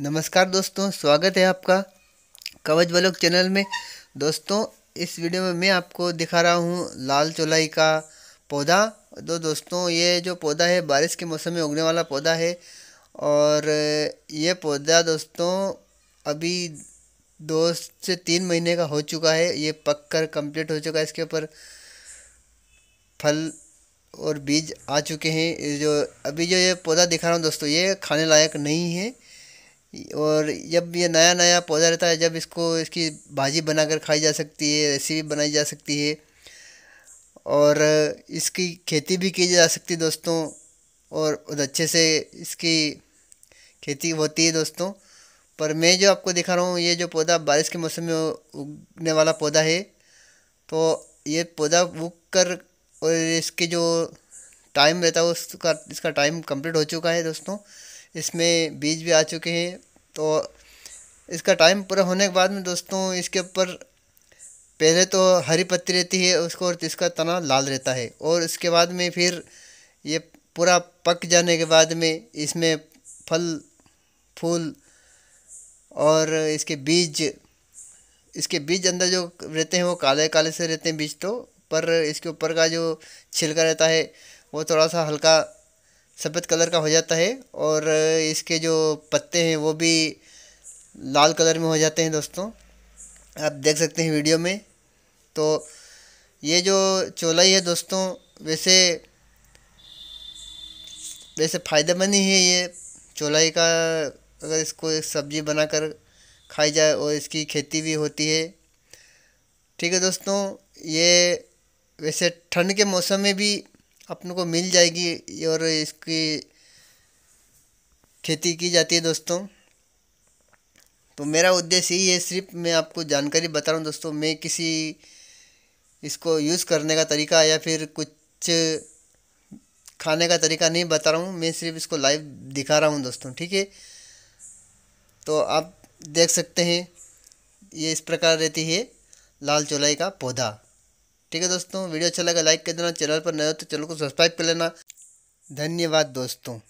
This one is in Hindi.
नमस्कार दोस्तों स्वागत है आपका कवच बलोक चैनल में दोस्तों इस वीडियो में मैं आपको दिखा रहा हूँ लाल चौलाई का पौधा तो दोस्तों ये जो पौधा है बारिश के मौसम में उगने वाला पौधा है और ये पौधा दोस्तों अभी दो से तीन महीने का हो चुका है ये पक कर कम्प्लीट हो चुका है इसके ऊपर फल और बीज आ चुके हैं जो अभी जो ये पौधा दिखा रहा हूँ दोस्तों ये खाने लायक नहीं है और जब ये नया नया पौधा रहता है जब इसको इसकी भाजी बनाकर खाई जा सकती है रेसिपी बनाई जा सकती है और इसकी खेती भी की जा सकती है दोस्तों और अच्छे से इसकी खेती होती है दोस्तों पर मैं जो आपको दिखा रहा हूँ ये जो पौधा बारिश के मौसम में उगने वाला पौधा है तो ये पौधा उग कर और इसके जो टाइम रहता है उसका इसका टाइम कंप्लीट हो चुका है दोस्तों इसमें बीज भी आ चुके हैं तो इसका टाइम पूरा होने के बाद में दोस्तों इसके ऊपर पहले तो हरी पत्ती रहती है उसको और इसका तना लाल रहता है और इसके बाद में फिर ये पूरा पक जाने के बाद में इसमें फल फूल और इसके बीज इसके बीज अंदर जो रहते हैं वो काले काले से रहते हैं बीज तो पर इसके ऊपर का जो छिलका रहता है वो थोड़ा सा हल्का सफ़ेद कलर का हो जाता है और इसके जो पत्ते हैं वो भी लाल कलर में हो जाते हैं दोस्तों आप देख सकते हैं वीडियो में तो ये जो चोलाई है दोस्तों वैसे वैसे फ़ायदेमंद ही है ये चोलाई का अगर इसको सब्ज़ी बनाकर खाई जाए और इसकी खेती भी होती है ठीक है दोस्तों ये वैसे ठंड के मौसम में भी अपने को मिल जाएगी और इसकी खेती की जाती है दोस्तों तो मेरा उद्देश्य यही है सिर्फ मैं आपको जानकारी बता रहा हूँ दोस्तों मैं किसी इसको यूज़ करने का तरीका या फिर कुछ खाने का तरीका नहीं बता रहा हूँ मैं सिर्फ इसको लाइव दिखा रहा हूँ दोस्तों ठीक है तो आप देख सकते हैं ये इस प्रकार रहती है लाल चौलाई का पौधा ठीक है दोस्तों वीडियो अच्छा लगा लाइक कर देना चैनल पर नए हो तो चैनल को सब्सक्राइब कर लेना धन्यवाद दोस्तों